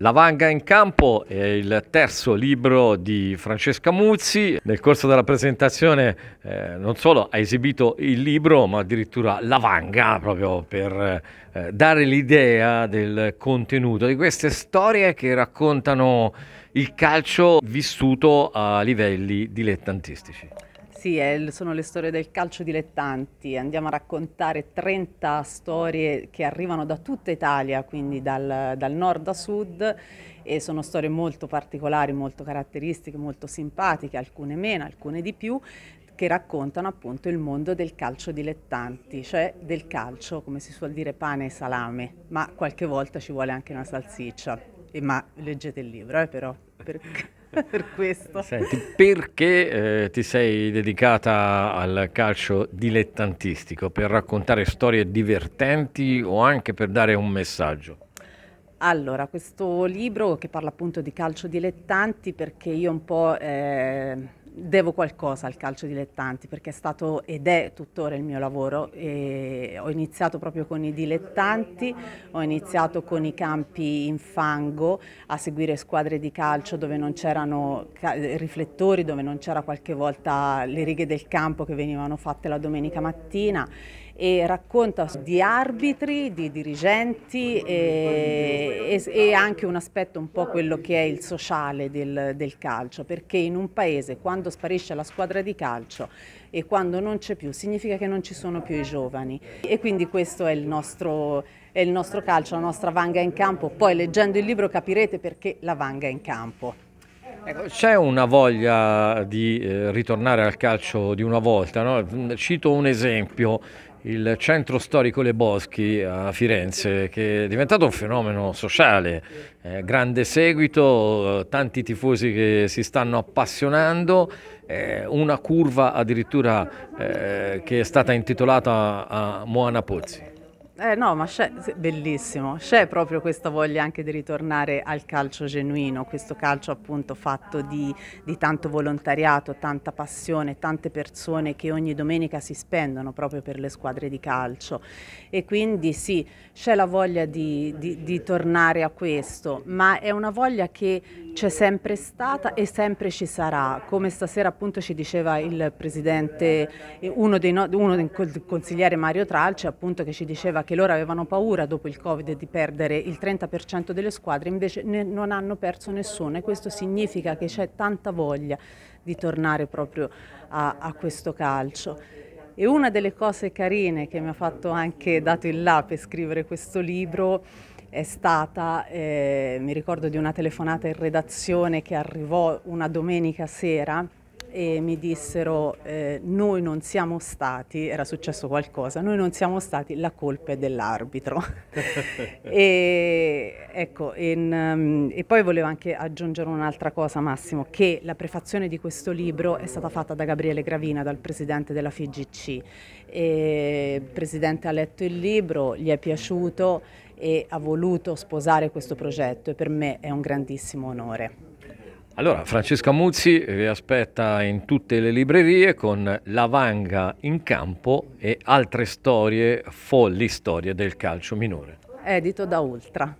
La Vanga in campo è il terzo libro di Francesca Muzzi. Nel corso della presentazione eh, non solo ha esibito il libro, ma addirittura la Vanga, proprio per eh, dare l'idea del contenuto di queste storie che raccontano il calcio vissuto a livelli dilettantistici. Sì, è, sono le storie del calcio dilettanti. Andiamo a raccontare 30 storie che arrivano da tutta Italia, quindi dal, dal nord a sud, e sono storie molto particolari, molto caratteristiche, molto simpatiche, alcune meno, alcune di più, che raccontano appunto il mondo del calcio dilettanti, cioè del calcio, come si suol dire, pane e salame, ma qualche volta ci vuole anche una salsiccia. E, ma leggete il libro, eh, però. Per... per questo. Senti, perché eh, ti sei dedicata al calcio dilettantistico? Per raccontare storie divertenti o anche per dare un messaggio? Allora, questo libro che parla appunto di calcio dilettanti perché io un po' eh, devo qualcosa al calcio dilettanti perché è stato ed è tuttora il mio lavoro. E ho iniziato proprio con i dilettanti, ho iniziato con i campi in fango a seguire squadre di calcio dove non c'erano riflettori, dove non c'era qualche volta le righe del campo che venivano fatte la domenica mattina e racconta di arbitri, di dirigenti e, e, e anche un aspetto un po' quello che è il sociale del, del calcio, perché in un paese quando sparisce la squadra di calcio e quando non c'è più significa che non ci sono più i giovani e quindi questo è il nostro è il nostro calcio, la nostra vanga in campo. Poi leggendo il libro capirete perché la vanga in campo. Ecco, c'è una voglia di eh, ritornare al calcio di una volta, no? cito un esempio, il centro storico Le Boschi a Firenze, che è diventato un fenomeno sociale, eh, grande seguito, tanti tifosi che si stanno appassionando, eh, una curva addirittura eh, che è stata intitolata a Moana Pozzi. Eh no, ma c'è, bellissimo, c'è proprio questa voglia anche di ritornare al calcio genuino, questo calcio appunto fatto di, di, tanto volontariato, tanta passione, tante persone che ogni domenica si spendono proprio per le squadre di calcio e quindi sì, c'è la voglia di, di, di tornare a questo, ma è una voglia che c'è sempre stata e sempre ci sarà, come stasera appunto ci diceva il presidente, uno dei, no, uno dei consigliere Mario Tralci appunto che ci diceva che loro avevano paura dopo il Covid di perdere il 30% delle squadre, invece non hanno perso nessuno e questo significa che c'è tanta voglia di tornare proprio a, a questo calcio. E una delle cose carine che mi ha fatto anche dato il là per scrivere questo libro è stata, eh, mi ricordo di una telefonata in redazione che arrivò una domenica sera e mi dissero eh, noi non siamo stati, era successo qualcosa, noi non siamo stati, la colpa è dell'arbitro. e, ecco, in, um, e poi volevo anche aggiungere un'altra cosa Massimo, che la prefazione di questo libro è stata fatta da Gabriele Gravina, dal presidente della FIGC. E il presidente ha letto il libro, gli è piaciuto e ha voluto sposare questo progetto e per me è un grandissimo onore. Allora, Francesca Muzzi vi aspetta in tutte le librerie con La Vanga in campo e altre storie, folli storie del calcio minore. Edito da Ultra.